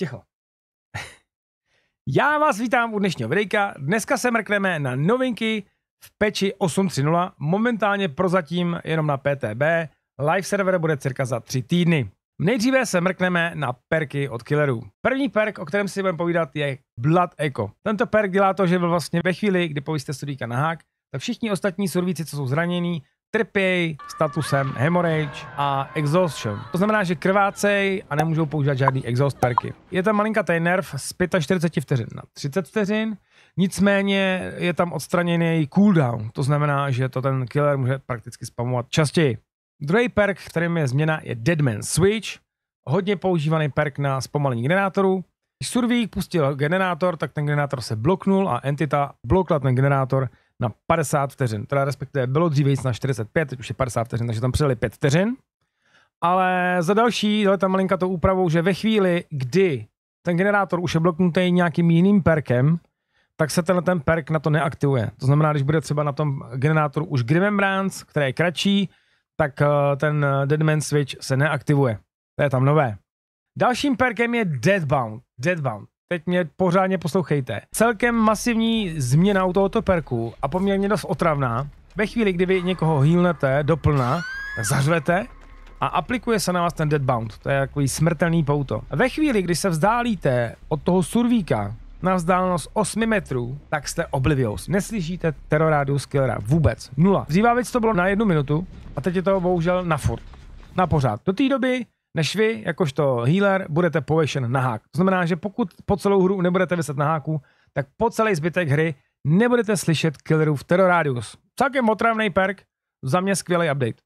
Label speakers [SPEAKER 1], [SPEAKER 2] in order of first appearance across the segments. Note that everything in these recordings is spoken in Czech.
[SPEAKER 1] Ticho. Já vás vítám u dnešního videjka. Dneska se mrkneme na novinky v peči 8.3.0. Momentálně prozatím jenom na PTB. Live server bude cirka za tři týdny. Nejdříve se mrkneme na perky od killerů. První perk, o kterém si budeme povídat, je Blood Echo. Tento perk dělá to, že byl vlastně ve chvíli, kdy povíste studíka na hák, tak všichni ostatní survíci, co jsou zranění, trpějí statusem hemorrhage a exhaustion. To znamená, že krvácej a nemůžou používat žádný exhaust perky. Je tam malinkatý nerv z 45 vteřin na 30 vteřin, nicméně je tam odstraněný cooldown, to znamená, že to ten killer může prakticky spamovat častěji. Druhý perk, kterým je změna, je Deadman Switch, hodně používaný perk na zpomalení generátoru. Když survík pustil generátor, tak ten generátor se bloknul a entita blokla ten generátor na 50 vteřin. Teda respektive bylo dříve na 45, teď už je 50 vteřin, takže tam přidali 5 vteřin. Ale za další, dali tam malinka to úpravou, že ve chvíli, kdy ten generátor už je bloknutý nějakým jiným perkem, tak se tenhle ten perk na to neaktivuje. To znamená, když bude třeba na tom generátoru už Grimmembrance, který je kratší, tak eh, ten Deadman Switch se neaktivuje. To je tam nové. Dalším perkem je Deadbound. Deadbound teď mě pořádně poslouchejte. Celkem masivní změna u tohoto perku a poměrně dost otravná. Ve chvíli, kdy vy někoho healnete doplna, zařvete a aplikuje se na vás ten deadbound. To je takový smrtelný pouto. Ve chvíli, kdy se vzdálíte od toho survíka, na vzdálenost 8 metrů, tak jste oblivious. Neslyšíte terorádu skillera vůbec. Nula. Dřívá věc to bylo na jednu minutu a teď je to bohužel na furt. Na pořád. Do té doby než vy, jakožto healer, budete pověšen na hák. To znamená, že pokud po celou hru nebudete vyset na háku, tak po celý zbytek hry nebudete slyšet v teroradius. Celkem otravný perk, za mě skvělý update.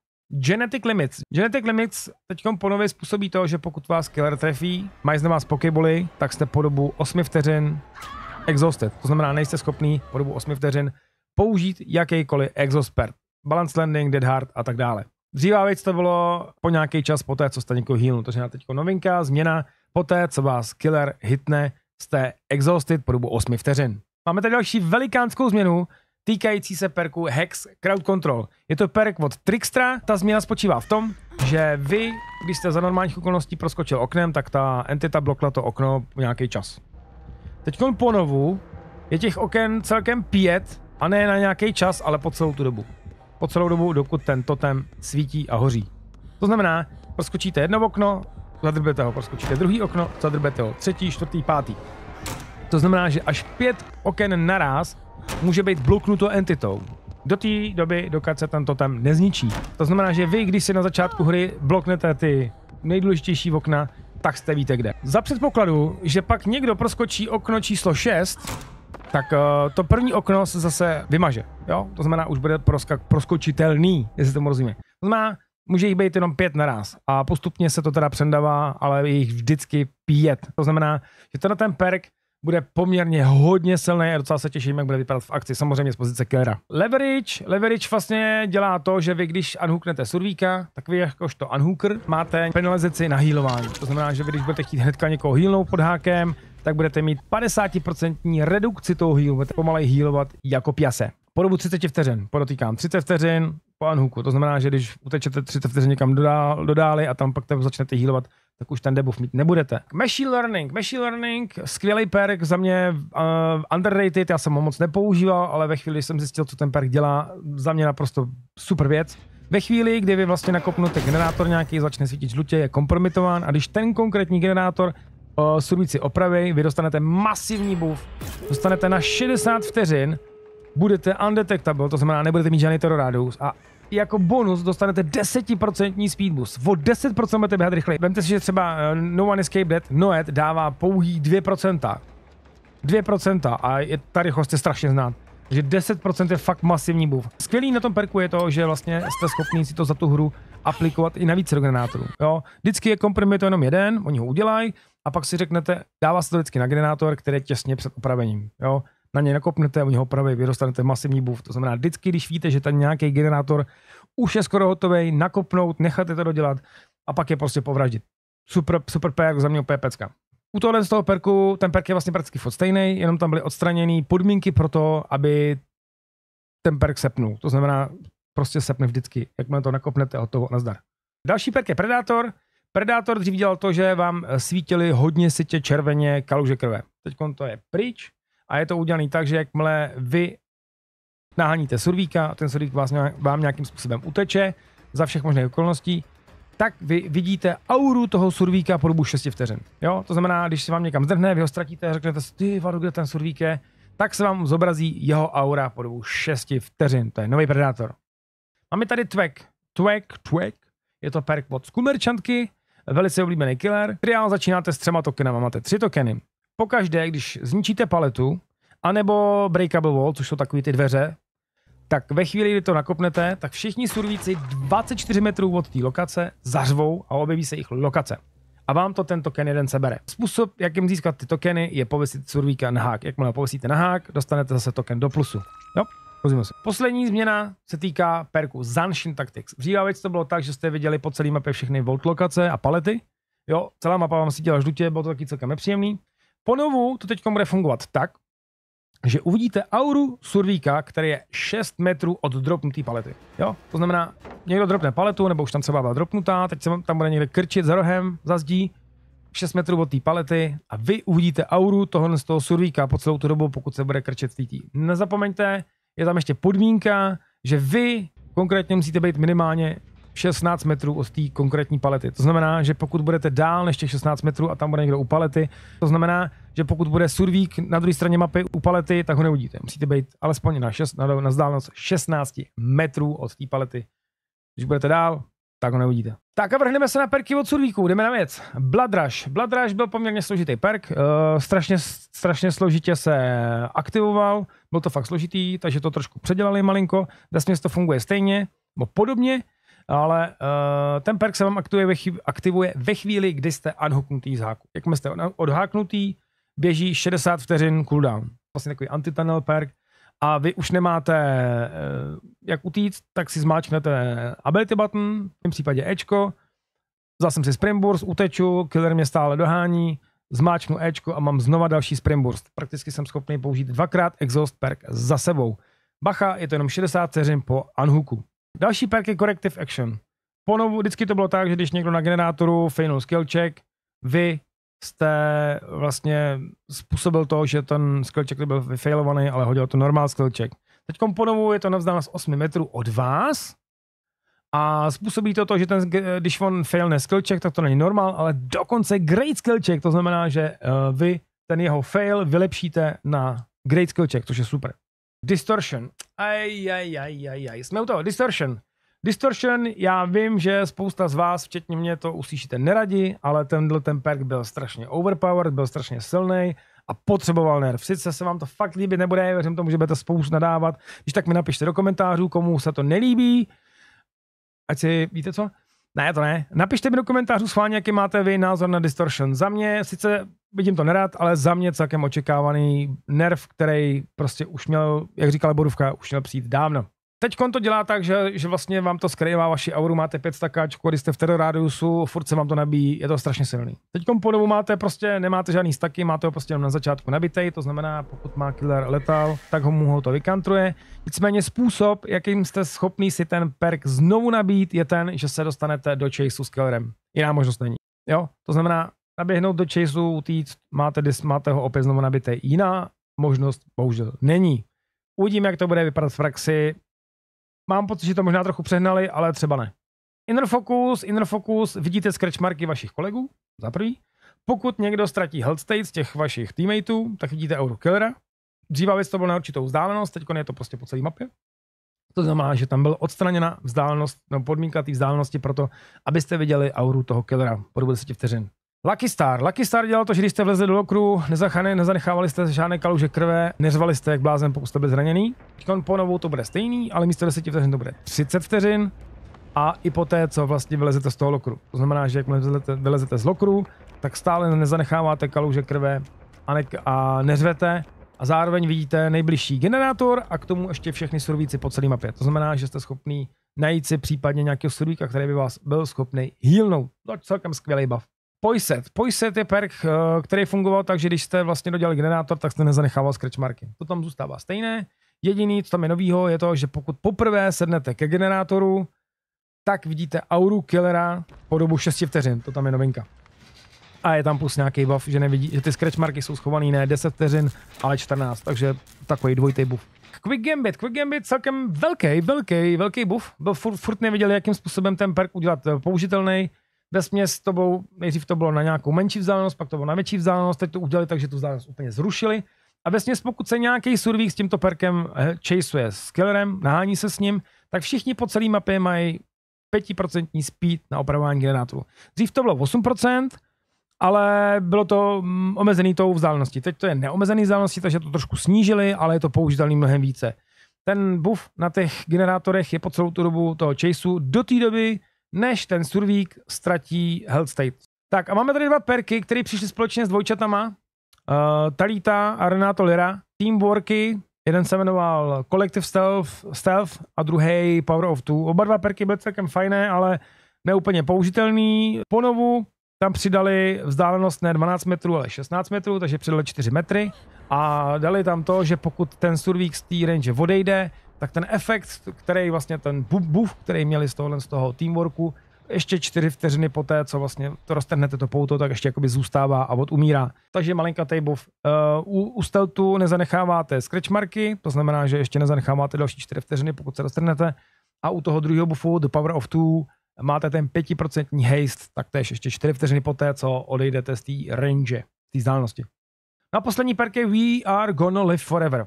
[SPEAKER 1] Genetic Limits. Genetic Limits teď po nově způsobí to, že pokud vás killer trefí, mají z vás pokebaly, tak jste po dobu 8 vteřin exhausted. To znamená, nejste schopný po dobu 8 vteřin použít jakýkoliv perk. Balance landing, dead heart a tak dále. Dřívá věc to bylo po nějaký čas poté, co jste někoho healnu. To je teď novinka, změna. Poté, co vás killer hitne, jste exhausted po dobu 8 vteřin. Máme tady další velikánskou změnu, týkající se perku Hex Crowd Control. Je to perk od Trickstra, ta změna spočívá v tom, že vy, když jste za normálních okolností proskočil oknem, tak ta entita blokla to okno nějaký čas. Teď ponovu je těch oken celkem pět a ne na nějaký čas, ale po celou tu dobu po celou dobu, dokud ten totem svítí a hoří. To znamená, proskočíte jedno okno, zadrbete ho, proskočíte druhý okno, zadrbete ho, třetí, čtvrtý, pátý. To znamená, že až pět oken naraz může být bloknuto entitou. Do té doby, dokud se ten totem nezničí. To znamená, že vy, když si na začátku hry bloknete ty nejdůležitější okna, tak jste víte kde. Za předpokladu, že pak někdo proskočí okno číslo 6, tak uh, to první okno se zase vymaže. Jo? To znamená, už bude proskak, proskočitelný, jestli tomu rozumíme. To znamená, může jich být jenom pět naraz. A postupně se to teda přendává, ale je jich vždycky pět. To znamená, že tenhle ten perk bude poměrně hodně silný a docela se těším, jak bude vypadat v akci, samozřejmě z pozice killera. Leverage, leverage vlastně dělá to, že vy když unhooknete survíka, tak vy jakožto unhooker máte penalizaci na healování. To znamená, že vy když budete chtít hnedka někoho healnout pod hákem, tak budete mít 50% redukci toho healu, budete pomalej healovat jako pjase. Po dobu 30 vteřin, podotýkám, 30 vteřin po anhuku. to znamená, že když utečete 30 vteřin někam do dodáli a tam pak tam začnete healovat, tak už ten debuff mít nebudete. Machine learning. Machine learning, skvělý perk, za mě uh, underrated, já jsem ho moc nepoužíval, ale ve chvíli, kdy jsem zjistil, co ten perk dělá, za mě naprosto super věc. Ve chvíli, kdy vy vlastně nakopnete generátor nějaký, začne svítit žlutě, je kompromitován a když ten konkrétní generátor o surující opravy, vy dostanete masivní buff, dostanete na 60 vteřin, budete undetectable, to znamená, nebudete mít žádný terorádus a jako bonus dostanete 10% speed boost. O 10% budete běhat rychleji. Vemte si, že třeba eh, No One Escape Dead Noed dává pouhý 2%. 2% a je, ta rychlost je strašně znát. Takže 10% je fakt masivní buff. Skvělý na tom perku je to, že vlastně jste schopni si to za tu hru aplikovat i na více do granátorů. Jo? Vždycky je komprimuje to jenom jeden, oni ho udělají, a pak si řeknete, dává se to vždycky na generátor, který je těsně před opravením. Jo? Na něj nakopnete, oni ho opraví, vy dostanete masivní buff. To znamená, vždycky, když víte, že ten nějaký generátor už je skoro hotový, nakopnout, necháte to dodělat a pak je prostě povraždit. Super, super perk, za mě pepecka. U tohle z toho perku, ten perk je vlastně prakticky fot stejný, jenom tam byly odstraněny podmínky pro to, aby ten perk sepnul. To znamená, prostě sepne vždycky. Jakmile to nakopnete, hotovo, nazdar. Další perk je Predátor. Predátor dřív dělal to, že vám eh, svítily hodně sitě červeně kaluže krve. Teď to je pryč a je to udělané tak, že jakmile vy naháníte survíka ten survík vás, vám nějakým způsobem uteče za všech možných okolností, tak vy vidíte auru toho survíka po dobu 6 vteřin. Jo? To znamená, když se vám někam zdrhne, vy ho ztratíte a řeknete si, ty vado, kde ten survík je, tak se vám zobrazí jeho aura po dobu 6 vteřin. To je nový predátor. Máme tady Twek. Twek, Twek. Je to perk od skumerčantky velice oblíbený killer. Triál začínáte s třema tokeny, máte tři tokeny. Pokaždé, když zničíte paletu, anebo breakable wall, což jsou takové ty dveře, tak ve chvíli, kdy to nakopnete, tak všichni survíci 24 metrů od té lokace zařvou a objeví se jich lokace. A vám to ten token jeden sebere. Způsob, jakým získat ty tokeny, je pověsit survíka na hák. Jakmile pověsíte na hák, dostanete zase token do plusu. Jo? Rozumím se. Poslední změna se týká perku Zanshin Tactics. Dříve to bylo tak, že jste viděli po celé mapě všechny volt lokace a palety. Jo, celá mapa vám svítila žlutě, bylo to taky celkem nepříjemný. Ponovu to teď bude fungovat tak, že uvidíte auru survíka, který je 6 metrů od dropnuté palety. Jo? To znamená, někdo dropne paletu, nebo už tam třeba byla dropnutá, teď se tam bude někde krčit za rohem, za zdí, 6 metrů od té palety a vy uvidíte auru tohohle z toho survíka po celou tu dobu, pokud se bude krčit v Nezapomeňte, je tam ještě podmínka, že vy konkrétně musíte být minimálně 16 metrů od té konkrétní palety. To znamená, že pokud budete dál než těch 16 metrů a tam bude někdo u palety, to znamená, že pokud bude survík na druhé straně mapy u palety, tak ho neudíte. Musíte být alespoň na, šest, na, na vzdálenost 16 metrů od té palety. Když budete dál, tak ho neuvidíte. Tak a vrhneme se na perky od Survíků, jdeme na věc. Blood Rush. Blood Rush byl poměrně složitý perk, uh, strašně, strašně složitě se aktivoval, byl to fakt složitý, takže to trošku předělali malinko, vesměs to funguje stejně, nebo podobně, ale uh, ten perk se vám aktivuje ve, chvíli, aktivuje ve chvíli, kdy jste unhooknutý z háku. Jakmile jste odháknutý, běží 60 vteřin cooldown. Vlastně takový antitunnel perk, a vy už nemáte eh, jak utíct, tak si zmáčknete ability button, v tom případě Ečko, vzal jsem si Springburst, uteču, killer mě stále dohání, zmáčknu Ečko a mám znova další Springburst. Prakticky jsem schopný použít dvakrát Exhaust perk za sebou. Bacha, je to jenom 60 ceřin po unhooku. Další perk je Corrective Action. Ponovu, vždycky to bylo tak, že když někdo na generátoru failnul skill check, vy jste vlastně způsobil to, že ten skillcheck byl vyfailovaný, ale hodil to normál skillcheck. Teď ponovu je to na vzdálenost 8 metrů od vás a způsobí to to, že ten, když on failne skillcheck, tak to není normál, ale dokonce great skillcheck, to znamená, že eh, vy ten jeho fail vylepšíte na great skillcheck, což je super. Distortion. Aj, aj, aj, aj, aj. Jsme u toho. Distortion. Distortion, já vím, že spousta z vás, včetně mě, to uslyšíte neradi, ale tenhle ten perk byl strašně overpowered, byl strašně silný a potřeboval nerv. Sice se vám to fakt líbit nebude, věřím tomu, že budete spoustu nadávat. Když tak mi napište do komentářů, komu se to nelíbí. Ať si, víte co? Ne, to ne. Napište mi do komentářů schválně, jaký máte vy názor na Distortion. Za mě, sice vidím to nerad, ale za mě celkem očekávaný nerv, který prostě už měl, jak říkala Borůvka, už měl přijít dávno teď to dělá tak, že, že vlastně vám to skrývá vaši auru, máte 5 stakáčků, když jste v terorádiusu, furt se vám to nabíjí, je to strašně silný. Teď po dobu máte prostě, nemáte žádný staky, máte ho prostě jenom na začátku nabitej, to znamená, pokud má killer letal, tak ho mu ho to vykantruje. Nicméně způsob, jakým jste schopný si ten perk znovu nabít, je ten, že se dostanete do chaseu s killerem. Jiná možnost není. Jo, to znamená, naběhnout do chaseu, utíct, máte, máte ho opět znovu nabité. Jiná možnost bohužel není. Uvidíme, jak to bude vypadat v praxi. Mám pocit, že to možná trochu přehnali, ale třeba ne. Inner focus, inner focus, vidíte scratch marky vašich kolegů, za prvý. Pokud někdo ztratí health state z těch vašich teammateů, tak vidíte euro killera. Dříve věc to bylo na určitou vzdálenost, teď je to prostě po celé mapě. To znamená, že tam byla odstraněna vzdálenost, no podmínka té vzdálenosti pro to, abyste viděli auru toho killera po dobu 10 vteřin. Lucky Star. Lucky Star dělal to, že když jste vlezli do lokru, nezachane, nezanechávali jste žádné kaluže krve, neřvali jste jak blázen, pokud jste byli zraněný. Teď novou, to bude stejný, ale místo 10 vteřin to bude 30 vteřin a i poté, co vlastně vylezete z toho lokru. To znamená, že jak vylezete, vylezete z lokru, tak stále nezanecháváte kaluže krve a, ne, a neřvete a zároveň vidíte nejbližší generátor a k tomu ještě všechny surovíci po celý mapě. To znamená, že jste schopný najít si případně nějakého surovíka, který by vás byl schopný healnout. To je celkem skvělý buff. Poiset. Poiset je perk, eh, který fungoval tak, že když jste vlastně dodělali generátor, tak jste nezanechával marky. To tam zůstává stejné. Jediný, co tam je novýho, je to, že pokud poprvé sednete ke generátoru, tak vidíte auru killera po dobu 6 vteřin. To tam je novinka. A je tam plus nějaký buff, že, nevidí, že ty marky jsou schované ne 10 vteřin, ale 14, takže takový dvojitý buff. Quick Gambit, Quick Gambit celkem velký, velký, velký buff. Byl furt, furt nevěděl, jakým způsobem ten perk udělat eh, použitelný ve směs s tobou, nejdřív to bylo na nějakou menší vzdálenost, pak to bylo na větší vzdálenost, teď to udělali tak, že tu vzdálenost úplně zrušili. A ve směs, pokud se nějaký survík s tímto perkem eh, chaseuje s killerem, nahání se s ním, tak všichni po celé mapě mají 5% speed na opravování generátoru. Dřív to bylo 8%, ale bylo to mm, omezený tou vzdáleností. Teď to je neomezený vzdáleností, takže to trošku snížili, ale je to použitelný mnohem více. Ten buff na těch generátorech je po celou tu dobu toho chaseu do té doby, než ten survík ztratí health state. Tak a máme tady dva perky, které přišly společně s dvojčatama. Uh, Talita a Renato Lira. Teamworky, jeden se jmenoval Collective Stealth, Stealth a druhý Power of Two. Oba dva perky byly celkem fajné, ale neúplně použitelný. Ponovu tam přidali vzdálenost ne 12 metrů, ale 16 metrů, takže přidali 4 metry a dali tam to, že pokud ten survík z té range odejde, tak ten efekt, který vlastně ten buf který měli z tohohle z toho teamworku, ještě čtyři vteřiny poté, co vlastně to roztrhnete to pouto, tak ještě jakoby zůstává a odumírá. Takže malinka tejbov. Eh, u, u steltu nezanecháváte scratch marky, to znamená, že ještě nezanecháváte další čtyři vteřiny, pokud se roztrhnete. A u toho druhého buffu, The Power of Two, máte ten 5% haste, je ještě 4 vteřiny poté, co odejdete z té range, z té vzdálenosti. Na poslední perky We are gonna live forever.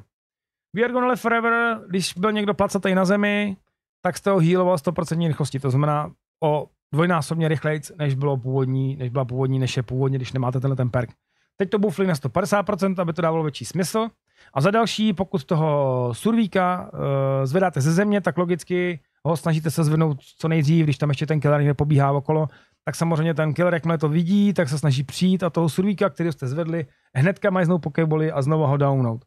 [SPEAKER 1] We are gonna live forever, když byl někdo placatý na zemi, tak jste ho healoval 100% rychlosti, to znamená o dvojnásobně rychleji, než, bylo původní, než byla původní, než je původně, když nemáte tenhle ten perk. Teď to bufli na 150%, aby to dávalo větší smysl. A za další, pokud toho survíka uh, eh, zvedáte ze země, tak logicky ho snažíte se zvednout co nejdřív, když tam ještě ten killer někde pobíhá okolo, tak samozřejmě ten killer, jakmile to vidí, tak se snaží přijít a toho survíka, který jste zvedli, hnedka mají znovu pokeboli a znovu ho downout.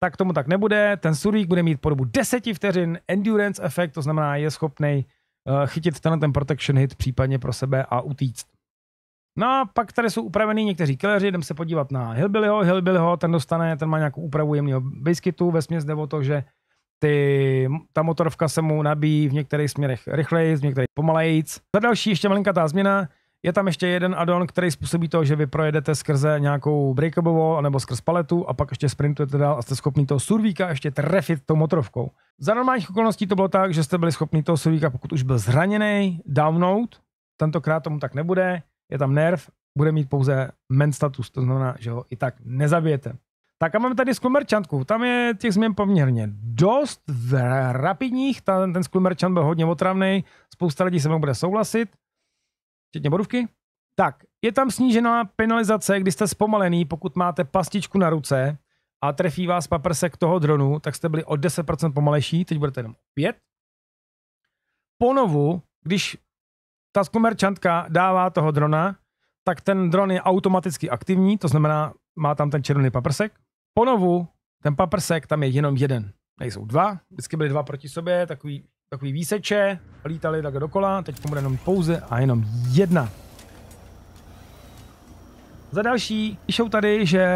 [SPEAKER 1] Tak tomu tak nebude, ten survík bude mít po dobu 10 vteřin endurance efekt, to znamená je schopný eh, chytit tenhle ten protection hit případně pro sebe a utíct. No a pak tady jsou upravený někteří killeři, jdem se podívat na Hillbillyho, Hillbillyho, ten dostane, ten má nějakou úpravu jemného biscuitu, ve směs o to, že ty, ta motorovka se mu nabíjí v některých směrech rychleji, v některých pomalejíc. Za další ještě ta změna, je tam ještě jeden addon, který způsobí to, že vy projedete skrze nějakou breakable nebo skrz paletu a pak ještě sprintujete dál a jste schopni toho survíka ještě trefit tou motorovkou. Za normálních okolností to bylo tak, že jste byli schopni toho survíka, pokud už byl zraněný, downout. Tentokrát tomu tak nebude, je tam nerv, bude mít pouze men status, to znamená, že ho i tak nezabijete. Tak a máme tady sklumerčantku. Tam je těch změn poměrně dost rapidních. Ten, ten sklumerčant byl hodně otravný. Spousta lidí se mnou bude souhlasit. Včetně bodůvky. Tak, je tam snížená penalizace, když jste zpomalený, pokud máte pastičku na ruce a trefí vás paprsek toho dronu, tak jste byli o 10% pomalejší, teď budete jenom 5. Ponovu, když ta sklumerčantka dává toho drona, tak ten dron je automaticky aktivní, to znamená, má tam ten červený paprsek ponovu ten paprsek tam je jenom jeden. Nejsou dva, vždycky byly dva proti sobě, takový, takový výseče, lítali tak dokola, teď bude jenom pouze a jenom jedna. Za další píšou tady, že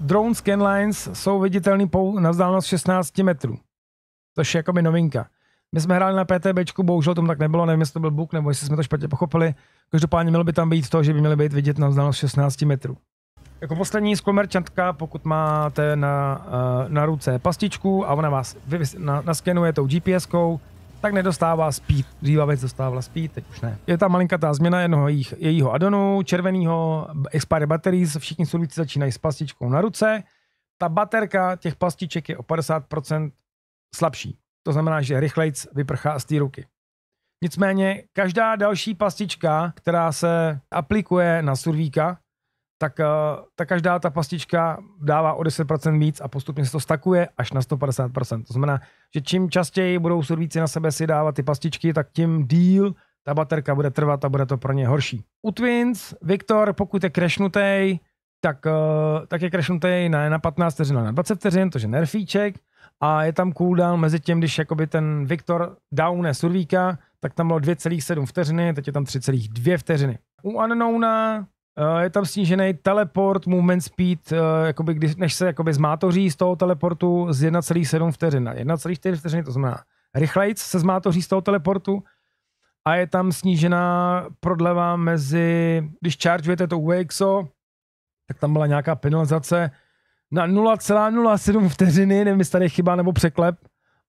[SPEAKER 1] drone scanlines jsou viditelný na vzdálenost 16 metrů. To je jakoby novinka. My jsme hráli na PTBčku, bohužel tomu tak nebylo, nevím, jestli to byl buk, nebo jestli jsme to špatně pochopili. Každopádně mělo by tam být to, že by měly být vidět na vzdálenost 16 metrů. Jako poslední skomerčantka, pokud máte na, eh, na ruce pastičku a ona vás vy, na, naskenuje tou GPS-kou, tak nedostává speed. Dříve věc dostávala speed, teď už ne. Je tam malinkatá změna jednoho jejich, jejího Adonu červeného expire batteries, všichni sudíci začínají s pastičkou na ruce. Ta baterka těch pastiček je o 50% slabší. To znamená, že rychlejc vyprchá z té ruky. Nicméně každá další pastička, která se aplikuje na survíka, tak, eh, ta každá ta pastička dává o 10% víc a postupně se to stakuje až na 150%. To znamená, že čím častěji budou survíci na sebe si dávat ty pastičky, tak tím díl ta baterka bude trvat a bude to pro ně horší. U Twins, Viktor, pokud je krešnutej, tak, eh, tak je krešnutej na, na 15 vteřin, na 20 vteřin, to je nerfíček a je tam cooldown mezi tím, když jakoby ten Viktor downe survíka, tak tam bylo 2,7 vteřiny, teď je tam 3,2 vteřiny. U Unknowna Eh, je tam snížený teleport, movement speed, eh, jakoby, když, než se jakoby zmátoří z toho teleportu z 1,7 vteřin na 1,4 vteřiny, to znamená rychlejc se zmátoří z toho teleportu a je tam snížená prodleva mezi, když chargeujete to UXO, tak tam byla nějaká penalizace na 0,07 vteřiny, nevím, jestli tady chyba nebo překlep,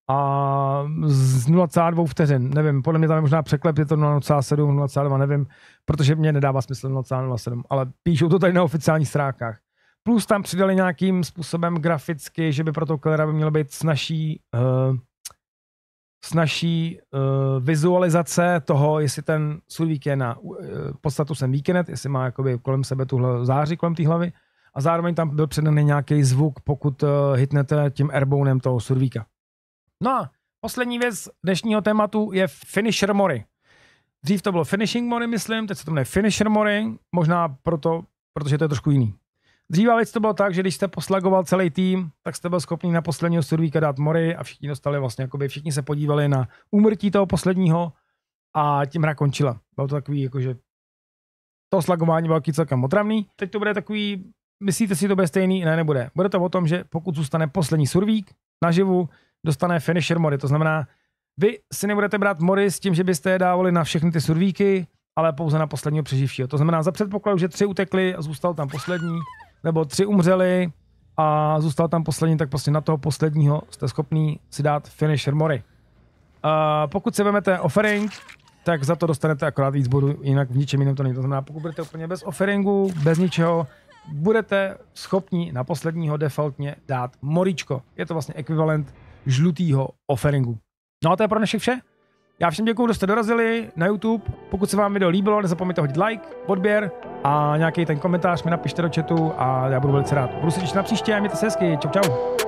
[SPEAKER 1] a z 0,2 vteřin, nevím, podle mě tam je možná překlep, je to 0,7, 0,2, nevím, protože mě nedává smysl 0,07, ale píšou to tady na oficiálních stránkách. Plus tam přidali nějakým způsobem graficky, že by pro to Kellera by mělo být snažší uh, snažší uh, vizualizace toho, jestli ten sudvík je na uh, eh, podstatu jsem víkend, jestli má jakoby kolem sebe tuhle záři kolem té hlavy a zároveň tam byl předaný nějaký zvuk, pokud uh, hitnete tím airbounem toho survíka. No a poslední věc dnešního tématu je Finisher Mori. Dřív to bylo Finishing Mori, myslím, teď se to jmenuje Finisher Mori, možná proto, protože to je trošku jiný. Dříve věc to bylo tak, že když jste poslagoval celý tým, tak jste byl schopný na posledního survíka dát mori a všichni dostali vlastně, jakoby všichni se podívali na úmrtí toho posledního a tím hra končila. Bylo to takový, jakože to slagování bylo celkem otravný. Teď to bude takový, myslíte si, to bude stejný? Ne, nebude. Bude to o tom, že pokud zůstane poslední survík naživu, dostane finisher mody. To znamená, vy si nebudete brát mody s tím, že byste je dávali na všechny ty survíky, ale pouze na posledního přeživšího. To znamená, za předpokladu, že tři utekli a zůstal tam poslední, nebo tři umřeli a zůstal tam poslední, tak prostě na toho posledního jste schopný si dát finisher mody. Uh, pokud si vezmete offering, tak za to dostanete akorát víc bodů, jinak v ničem jiném to není. To znamená, pokud budete úplně bez offeringu, bez ničeho, budete schopni na posledního defaultně dát moričko. Je to vlastně ekvivalent žlutýho offeringu. No a to je pro dnešek vše. Já všem děkuji, kdo jste dorazili na YouTube. Pokud se vám video líbilo, nezapomeňte hodit like, odběr a nějaký ten komentář mi napište do chatu a já budu velice rád. Budu se těšit na příště a mějte se hezky. Čau, čau.